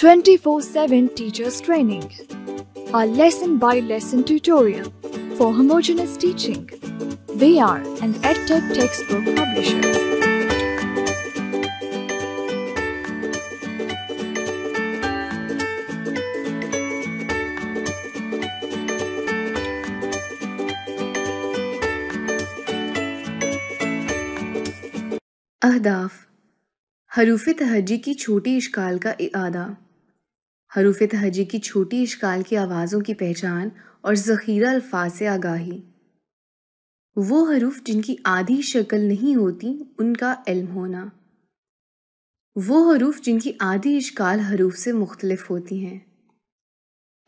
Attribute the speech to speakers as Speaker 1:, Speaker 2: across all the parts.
Speaker 1: 24-7 teachers training, a lesson-by-lesson -lesson tutorial for homogeneous teaching. They are an EdTech textbook publisher. अहदाफ हरूफ तहजी की छोटी इश्काल का इरादा हरूफ तहजी की छोटी इश्काल की आवाज़ों की पहचान और ज़ख़ीरा अल्फाज से आगाही वो हरूफ जिनकी आधी शक्ल नहीं होती उनका इल्म होना वो हरूफ जिनकी आधी इश्काल हरूफ से मुख्तलफ होती हैं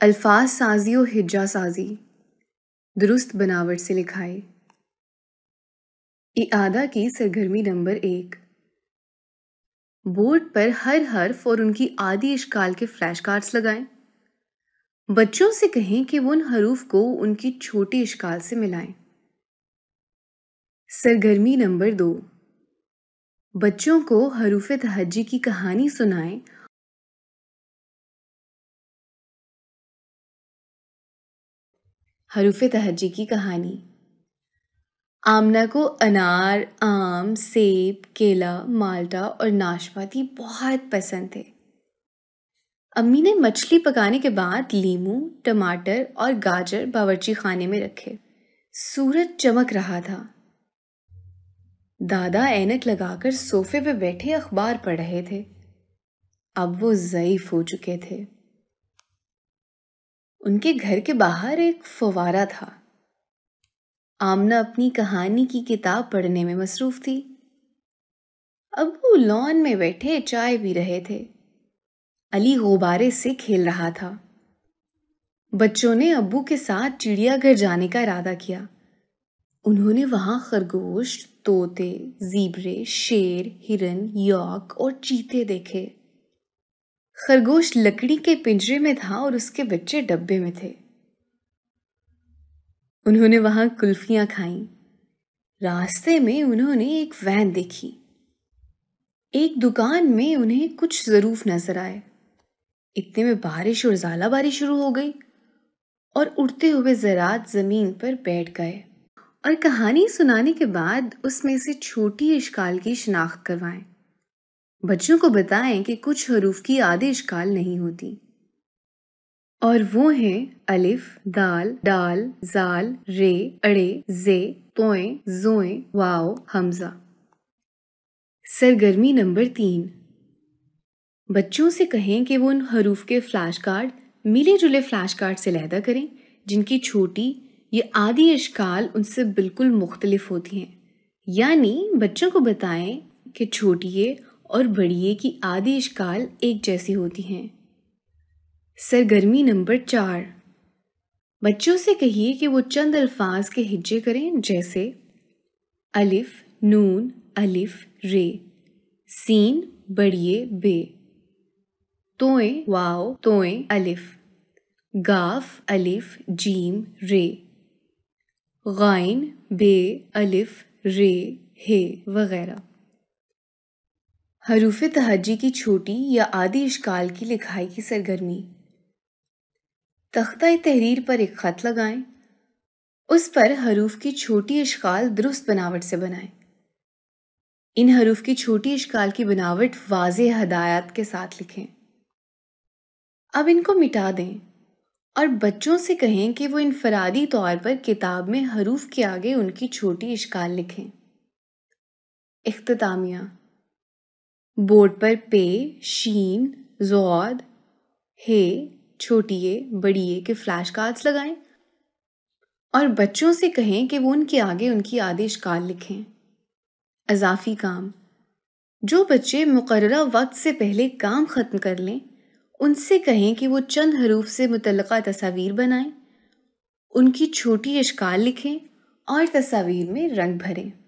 Speaker 1: अल्फाज साजी और हिज्जा साजी दुरुस्त बनावट से लिखाई इआदा की सरगर्मी नंबर एक बोर्ड पर हर हर्फ और उनकी आदि इश्काल के फ्लैश कार्ड्स लगाएं बच्चों से कहें कि उन हरूफ को उनकी छोटी इश्काल से मिलाएं सरगर्मी नंबर दो बच्चों को हरूफ तहजी की कहानी सुनाएं हरूफ तहजी की कहानी आमना को अनार आम सेब केला माल्टा और नाशपाती बहुत पसंद थे अम्मी ने मछली पकाने के बाद लीमू टमाटर और गाजर बावर्ची खाने में रखे सूरज चमक रहा था दादा ऐनक लगाकर सोफे पे बैठे अखबार पढ़ रहे थे अब वो ज़यीफ हो चुके थे उनके घर के बाहर एक फवारा था आमना अपनी कहानी की किताब पढ़ने में मसरूफ थी अबू लॉन में बैठे चाय पी रहे थे अली गुब्बारे से खेल रहा था बच्चों ने अबू के साथ चिड़ियाघर जाने का इरादा किया उन्होंने वहां खरगोश तोते जीबरे शेर हिरन यॉक और चीते देखे खरगोश लकड़ी के पिंजरे में था और उसके बच्चे डब्बे में थे उन्होंने वहां कुल्फियां खाई रास्ते में उन्होंने एक वैन देखी एक दुकान में उन्हें कुछ ज़रूफ नज़र आए इतने में बारिश और ज़ाला बारिश शुरू हो गई और उड़ते हुए ज़रात ज़मीन पर बैठ गए और कहानी सुनाने के बाद उसमें से छोटी इश्काल की शनाख्त करवाएं बच्चों को बताएं कि कुछ हरूफ की आधे इश्काल नहीं होती और वो हैं अलिफ दाल डाल जाल रे अड़े जे पोए जोए वाओ हमजा सरगर्मी नंबर तीन बच्चों से कहें कि वो उन हरूफ के फ्लैश कार्ड मिले जुले फ्लैश कार्ड से लहदा करें जिनकी छोटी ये आदि अशकाल उनसे बिल्कुल मुख्तलिफ होती हैं यानी बच्चों को बताएं कि छोटिए और बड़िए की आदि अशकाल एक जैसी होती हैं सरगर्मी नंबर चार बच्चों से कहिए कि वो चंद अल्फाज के हिज्जे करें जैसे अलिफ नून अलिफ रे सीन बड़िए बे तोए वाओ तोए अलिफ गाफ अलिफ जीम रे गाइन बे अलिफ रे हे वगैरह हरूफ तहजी की छोटी या आदि इश्काल की लिखाई की सरगर्मी तख्ता तहरीर पर एक ख़त लगाएं उस पर हरूफ की छोटी अशकाल दुरुस्त बनावट से बनाएं इन हरूफ की छोटी अशकाल की बनावट वाज हदायत के साथ लिखें अब इनको मिटा दें और बच्चों से कहें कि वो इनफरादी तौर पर किताब में हरूफ के आगे उनकी छोटी इश्काल लिखें अख्तामिया बोर्ड पर पे शीन जोद हे छोटी ए बड़ी ए के फ्लैश कार्ड्स लगाएं और बच्चों से कहें कि वो उनके आगे उनकी आदेश कार लिखें अजाफी काम जो बच्चे मुकर वक्त से पहले काम ख़त्म कर लें उनसे कहें कि वो चंद हरूफ से मुतल तस्वीर बनाएं उनकी छोटी अशकाल लिखें और तस्वीर में रंग भरें